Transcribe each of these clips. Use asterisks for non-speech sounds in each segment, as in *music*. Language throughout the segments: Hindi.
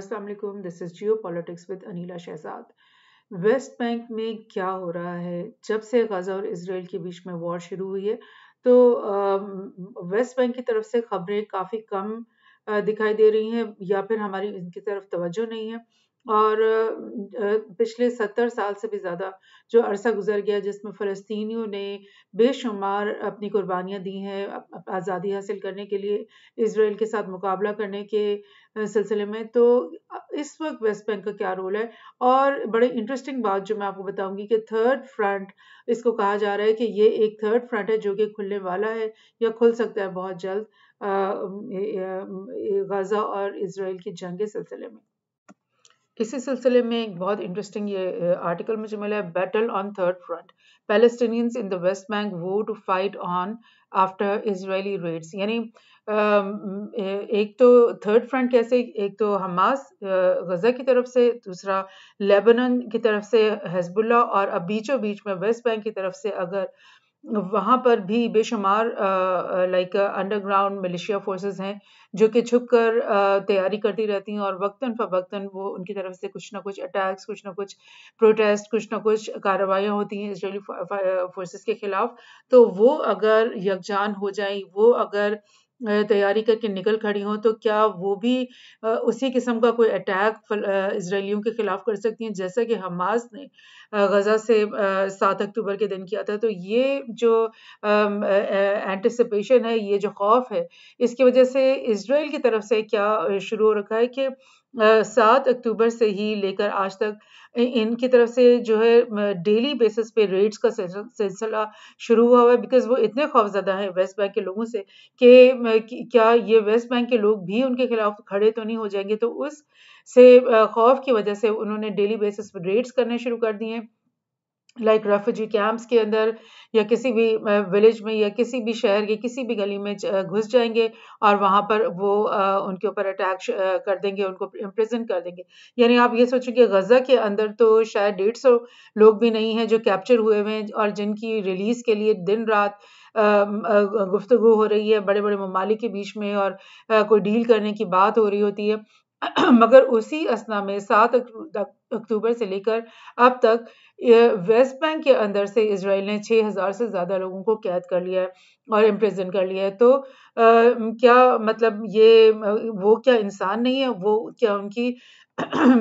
Aslam this is geopolitics with Anila Shahzad West Bank में क्या हो रहा है जब से गज़ा और इसराइल के बीच में वॉर शुरू हुई है तो वेस्ट बैंक की तरफ से खबरें काफ़ी कम दिखाई दे रही हैं या फिर हमारी इनकी तरफ तवज्जो नहीं है और पिछले सत्तर साल से भी ज़्यादा जो अरसा गुजर गया जिसमें फलस्तियों ने बेशुमार अपनी कुर्बानियाँ दी हैं आज़ादी हासिल करने के लिए इसराइल के साथ मुकाबला करने के सिलसिले में तो इस वक्त वेस्ट बैंक का क्या रोल है और बड़े इंटरेस्टिंग बात जो मैं आपको बताऊंगी कि थर्ड फ्रंट इसको कहा जा रहा है कि ये एक थर्ड फ्रंट है जो कि खुलने वाला है या खुल सकता है बहुत जल्द गज़ा और इसराइल की जंग के सिलसिले में इसी सिलसिले में एक बहुत इंटरेस्टिंग ये आर्टिकल मुझे मिला है battle on third front Palestinians in the West Bank vow to fight on after Israeli raids यानी एक तो थर्ड फ्रंट कैसे एक तो हमास गज़ा की तरफ से दूसरा लेबनन की तरफ से हजबुल्ला और अब बीचों बीच में वेस्ट बैंक की तरफ से अगर वहाँ पर भी बेशुमार लाइक अंडरग्राउंड मिलिशिया फोर्सेस हैं जो कि छुप कर तैयारी करती रहती हैं और वक्ता फ़वक्ता वो उनकी तरफ से कुछ ना कुछ अटैक्स कुछ ना कुछ प्रोटेस्ट कुछ ना कुछ कार्रवाइयाँ होती हैं इसराइली फोर्सेस के ख़िलाफ़ तो वो अगर यकजान हो जाए वो अगर तैयारी करके निकल खड़ी हों तो क्या वो भी उसी किस्म का कोई अटैक इसराइलियों के खिलाफ कर सकती हैं जैसा कि हमास ने गज़ा से सात अक्टूबर के दिन किया था तो ये जो एंटिसिपेशन है ये जो खौफ है इसकी वजह से इसराइल की तरफ से क्या शुरू हो रखा है कि सात अक्टूबर से ही लेकर आज तक इनकी तरफ से जो है डेली बेसिस पे रेट्स का सिलसिला शुरू हुआ हुआ है बिकॉज वो इतने खौफजदा हैं वेस्ट बैंक के लोगों से कि क्या ये वेस्ट बैंक के लोग भी उनके खिलाफ खड़े तो नहीं हो जाएंगे तो उस से खौफ की वजह से उन्होंने डेली बेसिस पर रेट्स करने शुरू कर दिए हैं लाइक like रेफ्यूजी कैंप्स के अंदर या किसी भी विलेज में या किसी भी शहर के किसी भी गली में घुस जाएंगे और वहाँ पर वो उनके ऊपर अटैक कर देंगे उनको इम्प्रिजन कर देंगे यानी आप ये सोचें कि गज़ा के अंदर तो शायद डेढ़ सौ लोग भी नहीं हैं जो कैप्चर हुए हुए हैं और जिनकी रिलीज़ के लिए दिन रात गुफ्तु हो रही है बड़े बड़े ममालिक के बीच में और कोई डील करने की बात हो रही होती है *clears throat* मगर उसी असना में सात अक्टूबर से लेकर अब तक वेस्ट बैंक के अंदर से इसराइल ने 6000 से ज़्यादा लोगों को कैद कर लिया है और इम्प्रिजन कर लिया है तो आ, क्या मतलब ये वो क्या इंसान नहीं है वो क्या उनकी *clears throat*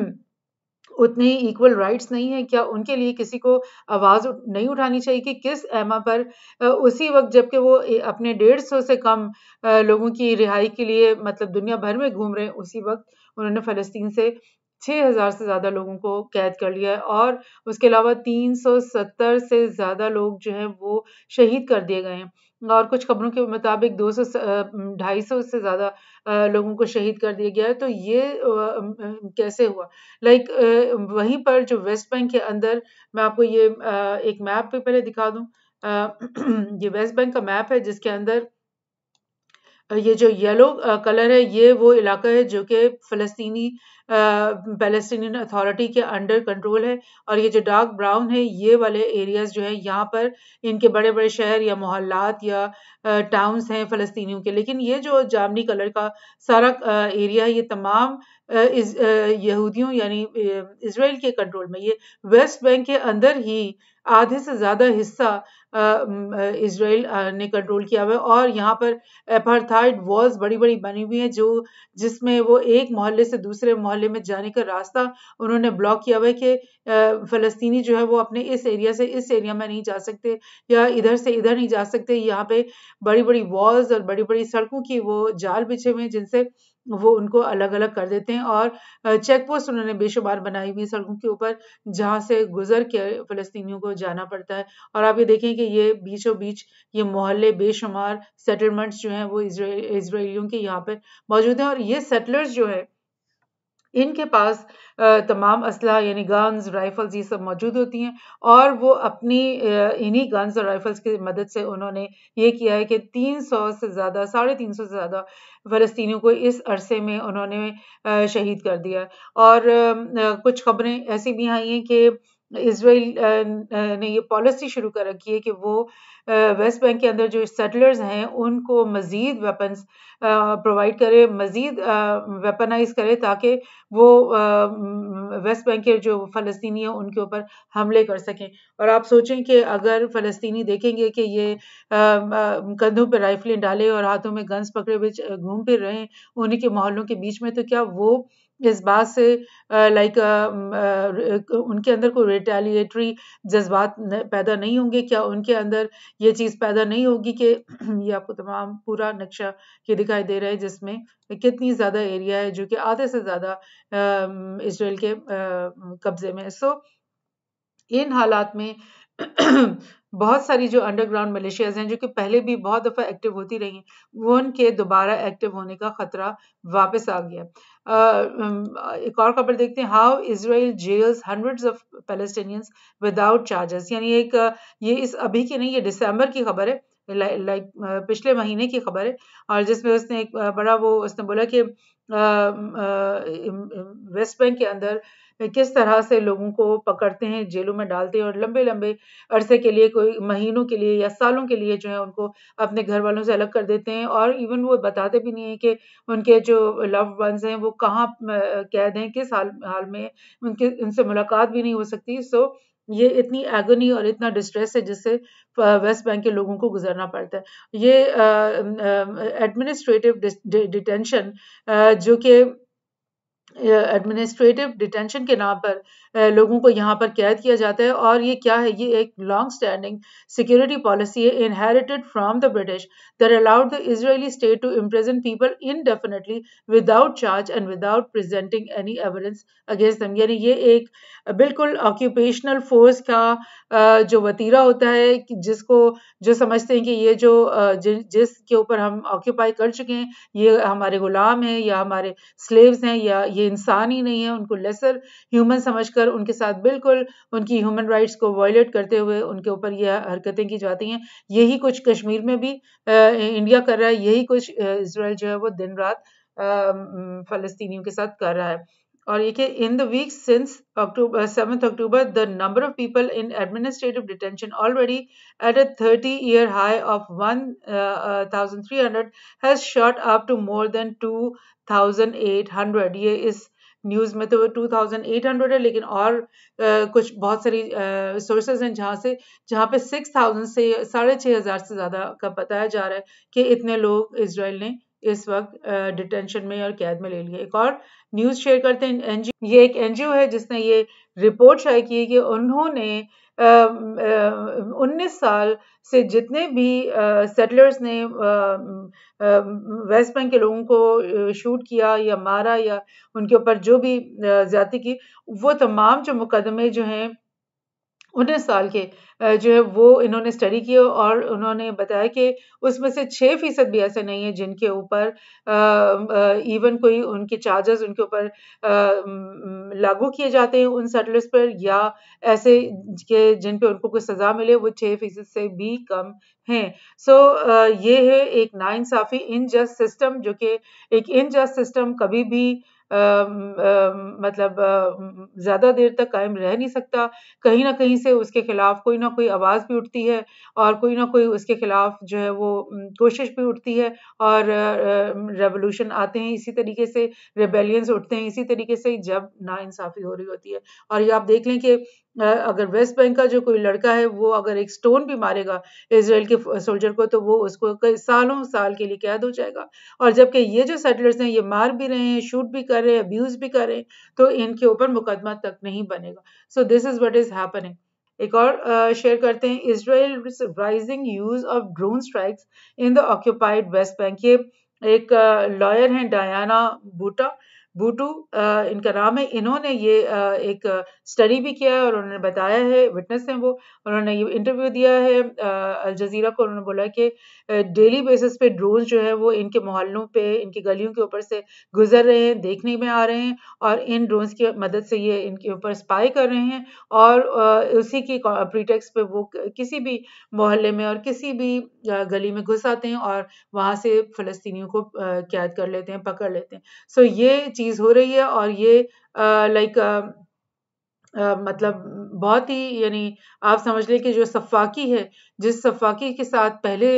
उतने ही इक्वल राइट्स नहीं है क्या उनके लिए किसी को आवाज़ नहीं उठानी चाहिए कि किस एमा पर उसी वक्त जबकि वो अपने डेढ़ सौ से कम लोगों की रिहाई के लिए मतलब दुनिया भर में घूम रहे हैं उसी वक्त उन्होंने फ़लस्तीन से छः हज़ार से ज़्यादा लोगों को कैद कर लिया है और उसके अलावा तीन सौ सत्तर से ज़्यादा लोग जो हैं वो शहीद कर दिए गए हैं और कुछ खबरों के मुताबिक दो सौ ढाई सौ से ज़्यादा लोगों को शहीद कर दिया गया है तो ये कैसे हुआ लाइक वहीं पर जो वेस्ट बैंक के अंदर मैं आपको ये एक मैप भी पहले दिखा दूँ *clears throat* ये वेस्ट बैंक का मैप है जिसके अंदर ये जो येलो कलर है ये वो इलाका है जो कि फ़लस्तनी पैलेस्टीनियन अथॉरिटी के अंडर कंट्रोल है और ये जो डार्क ब्राउन है ये वाले एरियाज़ जो है यहाँ पर इनके बड़े बड़े शहर या मोहल्लात या टाउन्स हैं फलस्तनी के लेकिन ये जो जामनी कलर का सारा एरिया है ये तमाम यहूदियों यानी इसराइल के कंट्रोल में ये वेस्ट बैंक के अंदर ही आधे से ज़्यादा हिस्सा इसराइल ने कंट्रोल किया हुआ है और यहाँ पर एपरथाइड वॉल्स बड़ी बड़ी बनी हुई है जो जिसमें वो एक मोहल्ले से दूसरे मोहल्ले में जाने का रास्ता उन्होंने ब्लॉक किया हुआ है कि फ़लस्तनी जो है वो अपने इस एरिया से इस एरिया में नहीं जा सकते या इधर से इधर नहीं जा सकते यहाँ पे बड़ी बड़ी वॉल्स और बड़ी बड़ी सड़कों की वो जाल बिछे हुए हैं जिनसे वो उनको अलग अलग कर देते हैं और चेक पोस्ट उन्होंने बेशुमार बनाई हुई सड़कों के ऊपर जहाँ से गुजर के फ़लस्तियों को जाना पड़ता है और आप ये देखें कि ये बीचों बीच ये मोहल्ले बेशुमार सेटलमेंट्स जो हैं वो इसराइलियों के यहाँ पर मौजूद हैं और ये सेटलर्स जो है इनके पास तमाम असला यानी गन्स राइफल्स ये सब मौजूद होती हैं और वो अपनी इन्हीं गन्स और राइफल्स की मदद से उन्होंने ये किया है कि 300 से ज़्यादा साढ़े तीन से ज़्यादा फ़लस्तियों को इस अरसे में उन्होंने शहीद कर दिया और कुछ खबरें ऐसी भी आई हैं कि इसराइल ने ये पॉलिसी शुरू कर रखी है कि वो वेस्ट बैंक के अंदर जो सेटलर्स हैं उनको मज़ीद वेपन्स प्रोवाइड करे मज़ीद वेपनाइज करे ताकि वो वेस्ट बैंक के जो फ़लस्तनी हैं उनके ऊपर हमले कर सकें और आप सोचें कि अगर फ़लस्तनी देखेंगे कि ये कंधों पर राइफलें डाले और हाथों में गन्स पकड़े हुए घूम फिर रहे हैं उन्हीं के मोहल्लों के बीच में तो क्या वो इस बात से लाइक उनके अंदर कोई रिटेलिएटरी जज्बात पैदा नहीं होंगे क्या उनके अंदर ये चीज़ पैदा नहीं होगी कि *clears throat* ये आपको तमाम पूरा नक्शा ये दिखाई दे रहा है जिसमें कितनी ज़्यादा एरिया है जो कि आधे से ज़्यादा इसराइल के कब्ज़े में सो इन हालात में *clears throat* बहुत सारी जो अंडरग्राउंड मलेशियाज हैं जो कि पहले भी बहुत दफ़ा एक्टिव होती रही हैं वो उनके दोबारा एक्टिव होने का ख़तरा वापस आ गया एक और खबर देखते हैं how Israel jails hundred of Palestinians without charges यानी एक ये इस अभी की नहीं ये दिसंबर की खबर है लाइक uh, पिछले महीने की खबर है और जिसमें उसने एक बड़ा वो उसने बोला कि वेस्ट बैंक के अंदर किस तरह से लोगों को पकड़ते हैं जेलों में डालते हैं और लंबे लंबे अरसे के लिए कोई महीनों के लिए या सालों के लिए जो है उनको अपने घर वालों से अलग कर देते हैं और इवन वो बताते भी नहीं है कि उनके जो लव वंस हैं वो कहाँ कैद हैं किस हाल हाल में उनके उनसे मुलाकात भी नहीं हो सकती सो ये इतनी एगनी और इतना डिस्ट्रेस है जिससे वेस्ट बैंक के लोगों को गुजरना पड़ता है ये एडमिनिस्ट्रेटिव डिटेंशन जो कि एडमिनिस्ट्रेटिव डिटेंशन के नाम पर लोगों को यहाँ पर कैद किया जाता है और ये क्या है ये एक लॉन्ग स्टैंडिंग सिक्योरिटी पॉलिसी है inherited from the British that allowed the Israeli state to imprison people indefinitely without charge and without presenting any evidence against them यानी ये एक बिल्कुल ऑक्यूपेशनल फोर्स का जो वतीरा होता है जिसको जो समझते हैं कि ये जो जिसके ऊपर हम ऑक्यूपाई कर चुके हैं ये हमारे गुलाम हैं या हमारे स्लेव्स हैं या ये ये इंसान ही नहीं है उनको लेसर ह्यूमन समझकर उनके साथ बिल्कुल उनकी ह्यूमन राइट्स को वायलेट करते हुए उनके ऊपर ये हरकतें की जाती हैं यही कुछ कश्मीर में भी इंडिया कर रहा है यही कुछ इसराइल जो है वो दिन रात फ़लस्तीनियों के साथ कर रहा है और ये कि in the week since October seventh October the number of people in administrative detention already at a thirty year high of one thousand three hundred has up to more than two thousand eight hundred ये इस न्यूज़ में तो टू थाउजेंड एट हंड्रेड है लेकिन और आ, uh, कुछ बहुत सारी सोर्सेज uh, हैं जहाँ से जहाँ पे सिक्स थाउजेंड से साढ़े छः हज़ार से ज़्यादा का बताया जा रहा है कि इतने लोग इसराइल ने इस वक्त डिटेंशन में और कैद में ले लिया एक और न्यूज़ शेयर करते हैं एनजीओ ये एक एनजीओ है जिसने ये रिपोर्ट शायद की है कि उन्होंने उन्नीस साल से जितने भी सेटलर्स ने वेस्ट बैंक के लोगों को शूट किया या मारा या उनके ऊपर जो भी ज़्यादा की वो तमाम जो मुकदमे जो हैं उन्नीस साल के जो है वो इन्होंने स्टडी किए और उन्होंने बताया कि उसमें से छः फीसद भी ऐसे नहीं है जिनके ऊपर इवन कोई उनके चार्जेस उनके ऊपर लागू किए जाते हैं उन सेटलर्स पर या ऐसे के जिन पे उनको कोई सज़ा मिले वो छः फीसद से भी कम हैं सो so, ये है एक नाइंसाफ़ी इन जस्ट सिस्टम जो कि एक इन जस्ट सिस्टम कभी भी मतलब ज़्यादा देर तक कायम रह नहीं सकता कहीं ना कहीं से उसके खिलाफ कोई ना कोई आवाज़ भी उठती है और कोई ना कोई उसके खिलाफ जो है वो कोशिश भी उठती है और रेवोल्यूशन आते हैं इसी तरीके से रेबेलियंस उठते हैं इसी तरीके से जब नासाफ़ी हो रही होती है और ये आप देख लें कि अगर वेस्ट बैंक का जो कोई लड़का है वो अगर एक स्टोन भी मारेगा इसराइल के सोल्जर को तो वो उसको कई सालों साल के लिए कैद हो जाएगा और जबकि ये जो सेटलर्स हैं ये मार भी रहे हैं शूट भी कर रहे हैं अब्यूज़ भी कर रहे हैं तो इनके ऊपर मुकदमा तक नहीं बनेगा so this is what is happening एक और शेयर करते हैं Israel rising use of drone strikes in the occupied West Bank ये एक लॉयर हैं डायाना बूटा बूटू इनका नाम है इन्होंने ये एक स्टडी भी किया है और उन्होंने बताया है विटनेस हैं वो उन्होंने ये इंटरव्यू दिया है अल जजीरा को उन्होंने बोला कि डेली बेसिस पे ड्रोन जो है वो इनके मोहल्लों पे इनकी गलियों के ऊपर से गुजर रहे हैं देखने में आ रहे हैं और इन ड्रोन्स की मदद से ये इनके ऊपर स्पाई कर रहे हैं और उसी की प्रीटेक्स पे वो किसी भी मोहल्ले में और किसी भी गली में घुस आते हैं और वहाँ से फ़लस्तियों को कैद कर लेते हैं पकड़ लेते हैं सो ये चीज़ हो रही है और ये लाइक मतलब बहुत ही यानी आप समझ लें कि जो सफाकी है जिस सफाकी के साथ पहले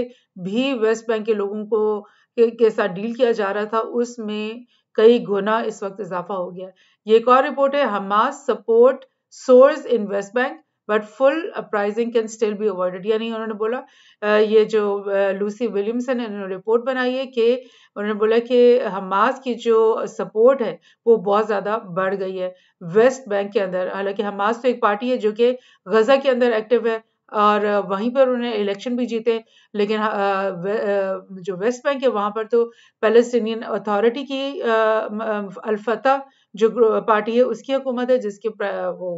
भी वेस्ट बैंक के लोगों को के, के साथ डील किया जा रहा था उसमें कई गुना इस वक्त इजाफा हो गया ये एक और रिपोर्ट है Hamas support sours in West Bank but full uprising can still be avoided यानी उन्होंने बोला ये जो लूसी विलियमसन है उन्होंने रिपोर्ट बनाई है कि उन्होंने बोला कि हमास की जो सपोर्ट है वो बहुत ज़्यादा बढ़ गई है वेस्ट बैंक के अंदर हालांकि हमास तो एक पार्टी है जो कि गजा के अंदर एक्टिव है और वहीं पर उन्हें इलेक्शन भी जीते लेकिन जो वेस्ट बैंक है वहाँ पर तो पैलेस्टीनियन अथॉरिटी की अलफतः जो पार्टी है उसकी हुकूमत है जिसके वो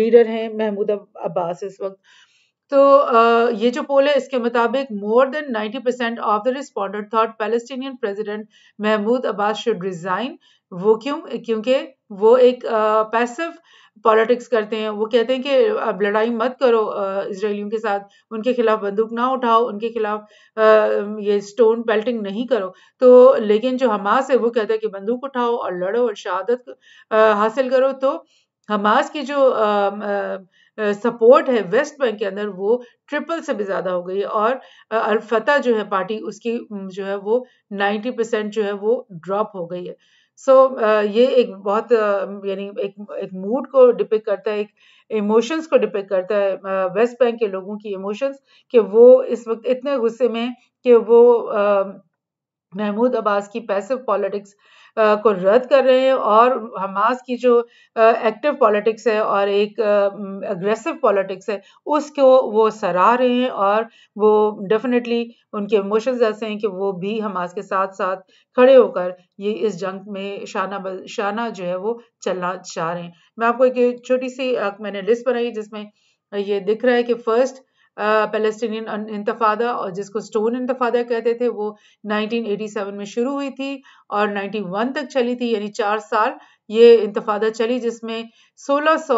लीडर हैं महमूद अब्बास इस वक्त तो ये जो पोल है इसके मुताबिक more than 90 percent of the respondent thought Palestinian president Mahmoud Abbas should resign वो क्यों क्योंकि वो एक पैसिव पॉलिटिक्स करते हैं वो कहते हैं कि अब लड़ाई मत करो इसराइलियों के साथ उनके खिलाफ बंदूक ना उठाओ उनके खिलाफ ये स्टोन पेल्टिंग नहीं करो तो लेकिन जो हमास है वो कहता है कि बंदूक उठाओ और लड़ो और शहादत हासिल करो तो हमास की जो आ, आ, सपोर्ट है वेस्ट बैंक के अंदर वो ट्रिपल से भी ज़्यादा हो गई है और अलफता जो है पार्टी उसकी जो है वो 90 परसेंट जो है वो ड्रॉप हो गई है सो so, ये एक बहुत यानी एक एक मूड को डिपेक्ट करता है एक इमोशंस को डिपेक्ट करता है वेस्ट बैंक के लोगों की इमोशंस कि वो इस वक्त इतने गुस्से में कि वो महमूद अब्बास की पैसिव पॉलिटिक्स को रद्द कर रहे हैं और हमास की जो एक्टिव पॉलिटिक्स है और एक अग्रेसिव पॉलिटिक्स है उसको वो सराह रहे हैं और वो डेफिनेटली उनके इमोशंस ऐसे हैं कि वो भी हमास के साथ साथ खड़े होकर ये इस जंग में शाना शाना जो है वो चलना चाह रहे हैं मैं आपको एक छोटी सी मैंने लिस्ट बनाई जिसमें ये दिख रहा है कि फर्स्ट पेलेस्टीनियन इंतफादा और जिसको स्टोन इंतफादा कहते थे वो 1987 में शुरू हुई थी और 91 तक चली थी यानी चार साल ये इंतफादा चली जिसमें 1600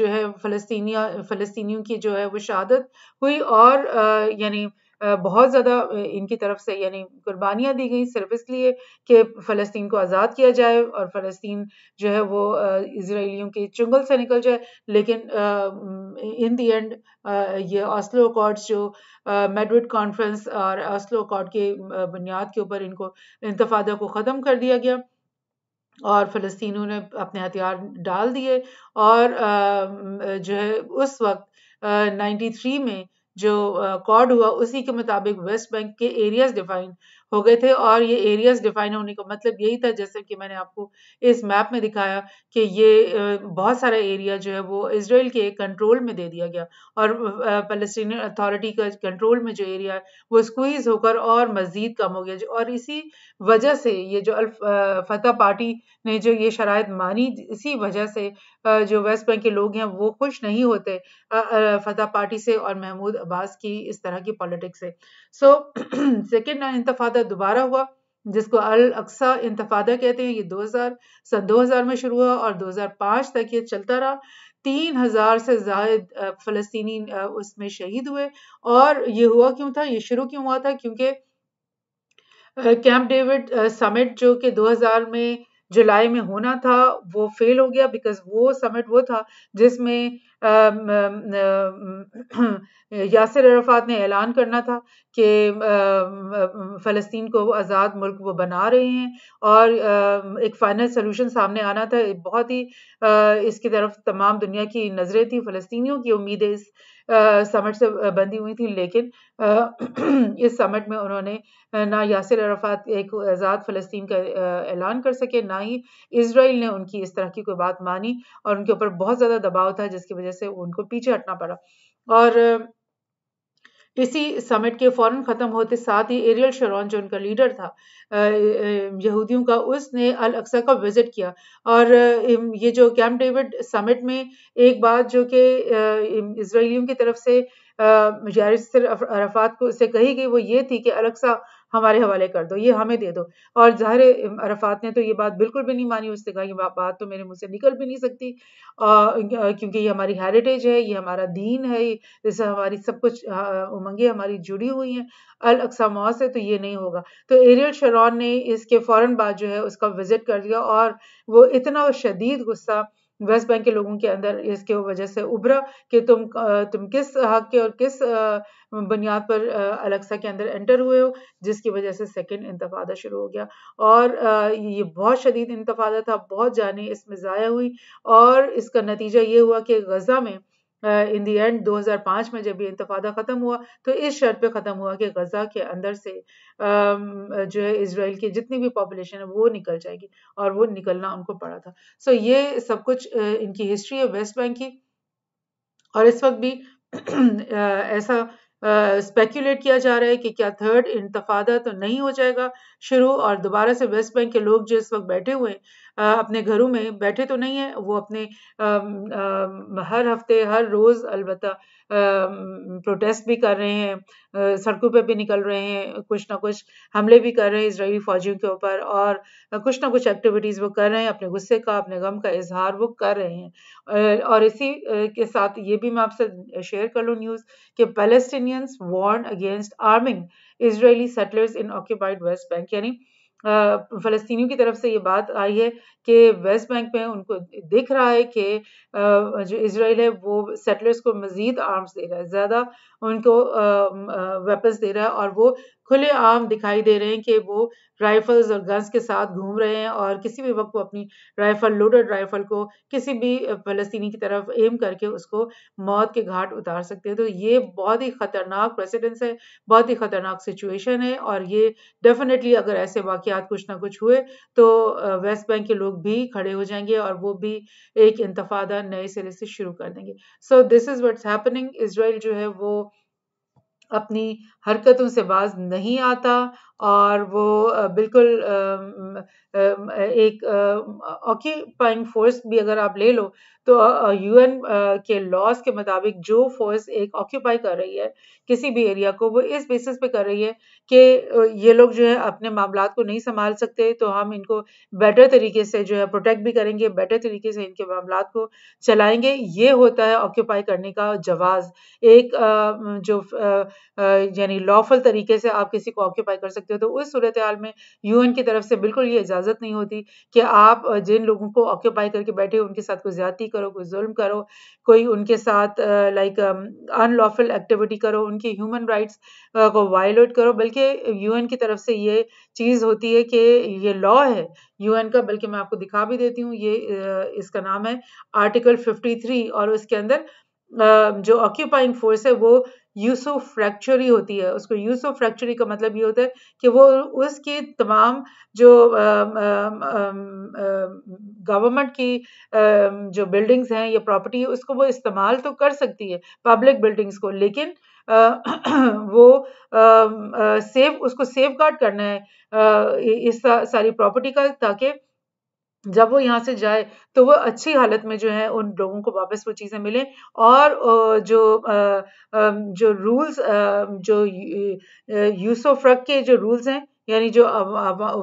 जो है फलस्तिया फलस्तियों की जो है वो शहादत हुई और यानी बहुत ज़्यादा इनकी तरफ से यानी कुर्बानियाँ दी गई सिर्फ इसलिए कि फ़लस्तीन को आज़ाद किया जाए और फ़लस्तीन जो है वो इसराइलियों के चुंगल से निकल जाए लेकिन इन दी एंड ये ऑस्लो अकॉर्ड्स जो मेडविड कॉन्फ्रेंस और ऑस्लो अकॉर्ड के बुनियाद के ऊपर इनको इंतफादा को ख़त्म कर दिया गया और फ़लस्तीनों ने अपने हथियार डाल दिए और जो है उस वक्त थ्री में जो कॉर्ड हुआ उसी के मुताबिक वेस्ट बैंक के एरियाज डिफाइन हो गए थे और ये एरियाज डिफाइन होने का मतलब यही था जैसे कि मैंने आपको इस मैप में दिखाया कि ये बहुत सारा एरिया जो है वो इसराइल के कंट्रोल में दे दिया गया और फलस्तीन अथॉरिटी का कंट्रोल में जो एरिया है वो स्क्वीज होकर और मज़ीद कम हो गया और इसी वजह से ये जो फतेह पार्टी ने जो ये शराय मानी इसी वजह से जो वेस्ट बैंक के लोग हैं वो खुश नहीं होते फतेह पार्टी से और महमूद अब्बास की इस तरह की पॉलिटिक्स से सो सेकेंड इंतफादा इंतफादा दोबारा हुआ जिसको अल अक्सा इंतफादा कहते हैं ये 2000 सन 2000 में शुरू हुआ और 2005 तक ये चलता रहा तीन हजार से जायद फलस्तीनी उसमें शहीद हुए और ये हुआ क्यों था ये शुरू क्यों हुआ था क्योंकि कैंप डेविड समिट जो कि 2000 में जुलाई में होना था वो फेल हो गया बिकॉज वो समिट वो था जिसमें यासर अरफात ने ऐलान करना था कि फ़लस्तीन को आज़ाद मुल्क वो बना रहे हैं और एक फ़ाइनल सोल्यूशन सामने आना था बहुत ही इसकी तरफ तमाम दुनिया की नज़रें थी फ़लस्तियों की उम्मीदें इस समट से बंधी हुई थी लेकिन *clears throat* इस समट में उन्होंने ना यासिर अरफात एक आज़ाद फ़लस्तीन का ऐलान कर सके ना ही इसराइल ने उनकी इस तरह की कोई बात मानी और उनके ऊपर बहुत ज़्यादा दबाव था जिसकी वजह से उनको पीछे हटना पड़ा और टिसी समिट के फौरन खत्म होते साथ ही एरियल शरौन जो उनका लीडर था यहूदियों का उसने अल अक्सा का विजिट किया और ये जो कैम्प डेविड समिट में एक बात जो कि इसराइलियों की तरफ से अरफात को से कही गई वो ये थी कि अलक्सा हमारे हवाले कर दो ये हमें दे दो और ज़ाहिर अरफात ने तो ये बात बिल्कुल भी नहीं मानी उसने कहा ये बात तो मेरे मुँह से निकल भी नहीं सकती क्योंकि ये हमारी हेरिटेज है ये हमारा दीन है जैसे हमारी सब कुछ उमंगें हमारी जुड़ी हुई हैं अलसा मौस है तो ये नहीं होगा तो एरियल शरौन ने इसके फ़ौर बाद जो है उसका विज़िट कर दिया और वो इतना शदीद गुस्सा वेस्ट बैंक के लोगों के अंदर इसके वजह से उभरा कि तुम तुम किस हक के और किस बुनियाद पर अलक्सा के अंदर एंटर हुए हो जिसकी वजह से सेकेंड इंतफादा शुरू हो गया और ये बहुत शदीद इंतफादा था बहुत जाने इसमें ज़ाया हुई और इसका नतीजा ये हुआ कि गज़ा में इन दी एंड 2005 में जब ये इंतफादा ख़त्म हुआ तो इस शर्त पे ख़त्म हुआ कि गज़ा के अंदर से जो है इसराइल की जितनी भी पॉपुलेशन है वो निकल जाएगी और वो निकलना उनको पड़ा था सो ये सब कुछ इनकी हिस्ट्री है वेस्ट बैंक की और इस वक्त भी *clears throat* ऐसा स्पेक्यूलेट किया जा रहा है कि क्या थर्ड इंतफादा तो नहीं हो जाएगा शुरू और दोबारा से वेस्ट बैंक के लोग जो इस वक्त बैठे हुए हैं अपने घरों में बैठे तो नहीं है वो अपने हर हफ्ते हर रोज़ अलबत् प्रोटेस्ट भी कर रहे हैं सड़कों पे भी निकल रहे हैं कुछ ना कुछ हमले भी कर रहे हैं इसराइली फ़ौजियों के ऊपर और कुछ ना कुछ एक्टिविटीज़ वो कर रहे हैं अपने गुस्से का अपने गम का इजहार वो कर रहे हैं और इसी के साथ ये भी मैं आपसे शेयर कर लूँ न्यूज़ कि Palestinians warn against arming Israeli settlers in occupied West Bank यानी फ़लस्तियों की तरफ से ये बात आई है कि वेस्ट बैंक में उनको दिख रहा है कि जो इसराइल है वो सेटलर्स को मज़ीद आर्म्स दे रहा है ज़्यादा उनको वेपन्स दे रहा है और वो खुले आम दिखाई दे रहे हैं कि वो राइफल्स और गन्स के साथ घूम रहे हैं और किसी भी वक्त वो अपनी राइफल लोडेड राइफल को किसी भी फलस्तीनी की तरफ एम करके उसको मौत के घाट उतार सकते हैं तो ये बहुत ही ख़तरनाक प्रेसिडेंस है बहुत ही ख़तरनाक सिचुएशन है और ये डेफिनेटली अगर ऐसे वाक़ात कुछ ना कुछ हुए तो वेस्ट बैंक के लोग भी खड़े हो जाएंगे और वो भी एक इंतफादा नए सिरे से शुरू कर देंगे so this is what's happening Israel जो है वो अपनी हरकतों से बाज नहीं आता और वो बिल्कुल एक ऑक्यूपाइंग फोर्स भी अगर आप ले लो तो यूएन के लॉज के मुताबिक जो फोर्स एक ऑक्यूपाई कर रही है किसी भी एरिया को वो इस बेसिस पे कर रही है कि ये लोग जो है अपने मामला को नहीं संभाल सकते तो हम इनको बेटर तरीके से जो है प्रोटेक्ट भी करेंगे बेटर तरीके से इनके मामला को चलाएंगे ये होता है ऑक्यूपाई करने का जवाज़ एक जो यानी लॉफुल तरीके से आप किसी को ऑक्यूपाई कर सकते सकते हो तो उस सूरत हाल में यूएन की तरफ से बिल्कुल ये इजाज़त नहीं होती कि आप जिन लोगों को ऑक्यूपाई करके बैठे हो उनके साथ कोई ज़्यादती करो कोई जुल्म करो कोई उनके साथ लाइक अनलॉफुल एक्टिविटी करो उनकी ह्यूमन राइट्स को वायलेट करो बल्कि यूएन की तरफ से ये चीज़ होती है कि ये लॉ है यूएन का बल्कि मैं आपको दिखा भी देती हूँ ये इसका नाम है आर्टिकल 53 और उसके अंदर जो ऑक्यूपाइंग फोर्स है वो यूसो फ्रैक्चरी होती है उसको यूसो फ्रैक्चरी का मतलब ये होता है कि वो उसकी तमाम जो गवर्नमेंट की आ, जो बिल्डिंग्स हैं या प्रॉपर्टी है उसको वो इस्तेमाल तो कर सकती है पब्लिक बिल्डिंग्स को लेकिन *clears throat* वो सेव उसको सेफ गार्ड करना है इस सारी प्रॉपर्टी का ताकि जब वो यहाँ से जाए तो वो अच्छी हालत में जो है उन लोगों को वापस वो चीज़ें मिलें और जो जो रूल्स जो यूसोफ्रक के जो रूल्स हैं यानी जो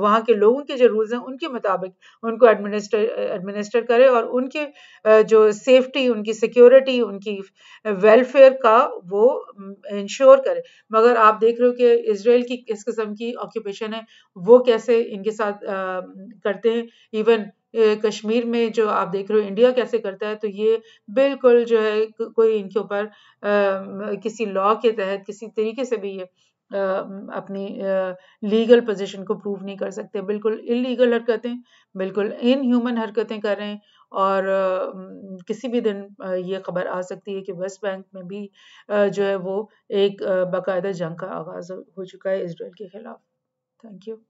वहाँ के लोगों के जो रूल्स हैं उनके मुताबिक उनको एडमिनिस्टर एडमिनिस्टर करे और उनके जो सेफ्टी उनकी सिक्योरिटी उनकी वेलफेयर का वो इंश्योर करे मगर आप देख रहे हो कि इसराइल की किस किस्म की ऑक्यूपेशन है वो कैसे इनके साथ आ, करते हैं इवन कश्मीर में जो आप देख रहे हो इंडिया कैसे करता है तो ये बिल्कुल जो है कोई इनके ऊपर किसी लॉ के तहत किसी तरीके से भी ये अपनी लीगल पोजीशन को प्रूव नहीं कर सकते बिल्कुल इलीगल हरकतें बिल्कुल इनह्यूमन हरकतें कर रहे हैं और किसी भी दिन ये खबर आ सकती है कि वेस्ट बैंक में भी जो है वो एक बाकायदा जंग का आगाज़ हो चुका है इसराइल के ख़िलाफ़ थैंक यू